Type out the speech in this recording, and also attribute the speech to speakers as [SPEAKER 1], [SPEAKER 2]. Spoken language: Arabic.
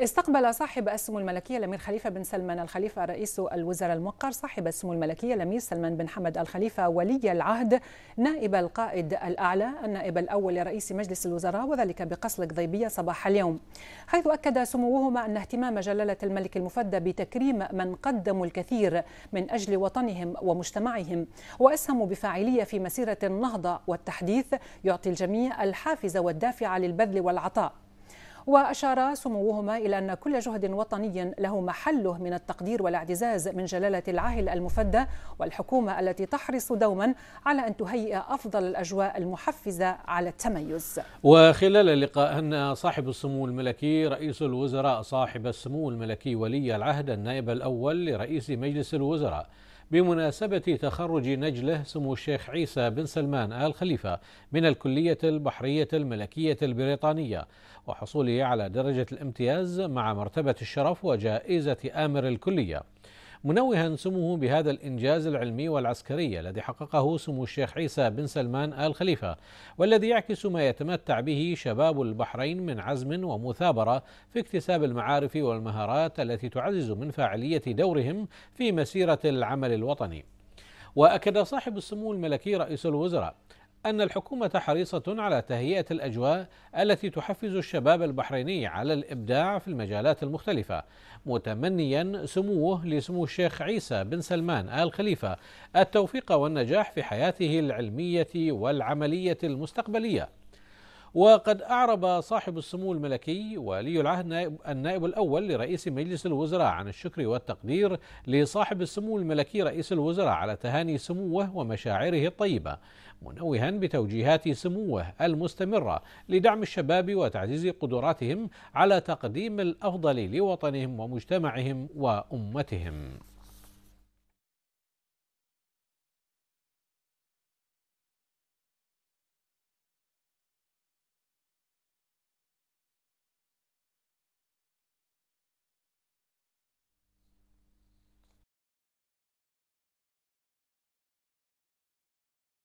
[SPEAKER 1] استقبل صاحب السمو الملكية الأمير خليفة بن سلمان الخليفة رئيس الوزراء الموقر صاحب السمو الملكية الأمير سلمان بن حمد الخليفة ولي العهد نائب القائد الأعلى النائب الأول لرئيس مجلس الوزراء وذلك بقصر قضيبية صباح اليوم حيث أكد سموهما أن اهتمام جلالة الملك المفدى بتكريم من قدموا الكثير من أجل وطنهم ومجتمعهم وأسهموا بفاعلية في مسيرة النهضة والتحديث يعطي الجميع الحافز والدافع للبذل والعطاء وأشار سموهما إلى أن كل جهد وطني له محله من التقدير والاعتزاز من جلالة العاهل المفدى والحكومة التي تحرص دوما على أن تهيئ أفضل الأجواء المحفزة على التميز
[SPEAKER 2] وخلال اللقاء أن صاحب السمو الملكي رئيس الوزراء صاحب السمو الملكي ولي العهد النائب الأول لرئيس مجلس الوزراء بمناسبة تخرج نجله سمو الشيخ عيسى بن سلمان آل خليفة من الكلية البحرية الملكية البريطانية وحصوله على درجة الامتياز مع مرتبة الشرف وجائزة آمر الكلية منوها سموه بهذا الإنجاز العلمي والعسكري الذي حققه سمو الشيخ عيسى بن سلمان آل خليفة والذي يعكس ما يتمتع به شباب البحرين من عزم ومثابرة في اكتساب المعارف والمهارات التي تعزز من فاعلية دورهم في مسيرة العمل الوطني وأكد صاحب السمو الملكي رئيس الوزراء أن الحكومة حريصة على تهيئة الأجواء التي تحفز الشباب البحريني على الإبداع في المجالات المختلفة متمنيا سموه لسمو الشيخ عيسى بن سلمان آل خليفة التوفيق والنجاح في حياته العلمية والعملية المستقبلية وقد أعرب صاحب السمو الملكي ولي العهد النائب الأول لرئيس مجلس الوزراء عن الشكر والتقدير لصاحب السمو الملكي رئيس الوزراء على تهاني سموه ومشاعره الطيبة منوها بتوجيهات سموه المستمرة لدعم الشباب وتعزيز قدراتهم على تقديم الأفضل لوطنهم ومجتمعهم وأمتهم